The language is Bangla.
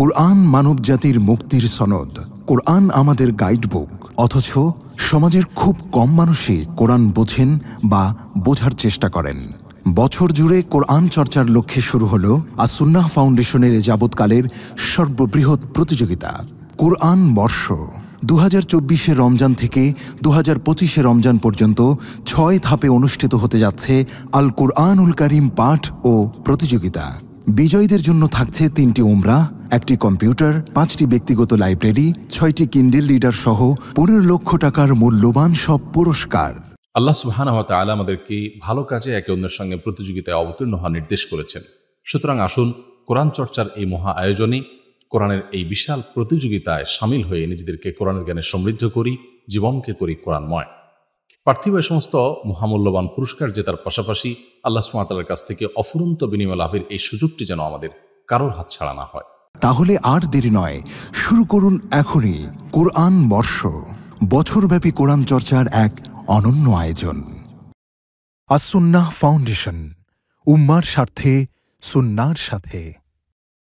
কোরআন মানব জাতির মুক্তির সনদ কোরআন আমাদের গাইডবুক অথচ সমাজের খুব কম মানুষই কোরআন বোঝেন বা বোঝার চেষ্টা করেন বছর জুড়ে কোরআন চর্চার লক্ষ্যে শুরু হল আসুন্না ফাউন্ডেশনের যাবৎকালের সর্ববৃহৎ প্রতিযোগিতা কোরআন বর্ষ দু হাজার রমজান থেকে দু হাজার রমজান পর্যন্ত ছয় ধাপে অনুষ্ঠিত হতে যাচ্ছে আল কোরআনুল করিম পাঠ ও প্রতিযোগিতা বিজয়ীদের জন্য থাকছে তিনটি উমরা একটি কম্পিউটার পাঁচটি ব্যক্তিগত লাইব্রেরি ছয়টি কিন্ডেল লিডার সহ পনেরো লক্ষ টাকার মূল্যবান সব পুরস্কার আল্লাহ সুহান আলা আমাদেরকে ভালো কাজে একে অন্যের সঙ্গে প্রতিযোগিতায় অবতীর্ণ হওয়া নির্দেশ করেছেন সুতরাং আসুন কোরআন চর্চার এই মহা আয়োজনে কোরআনের এই বিশাল প্রতিযোগিতায় সামিল হয়ে নিজেদেরকে কোরআনের জ্ঞানে সমৃদ্ধ করি জীবনকে করি কোরআনময় পার্থিব এই সমস্ত মহামূল্যবান পুরস্কার জেতার পাশাপাশি আল্লাহ সুমাতালার কাছ থেকে অফুরন্ত বিনিময় লাভের এই সুযোগটি যেন আমাদের কারোর ছাড়া না হয় তাহলে আর দেরি নয় শুরু করুন এখনই কোরআন বর্ষ বছরব্যাপী কোরআন চর্চার এক অনন্য আয়োজন আসুন্না ফাউন্ডেশন উম্মার স্বার্থে সুন্নার সাথে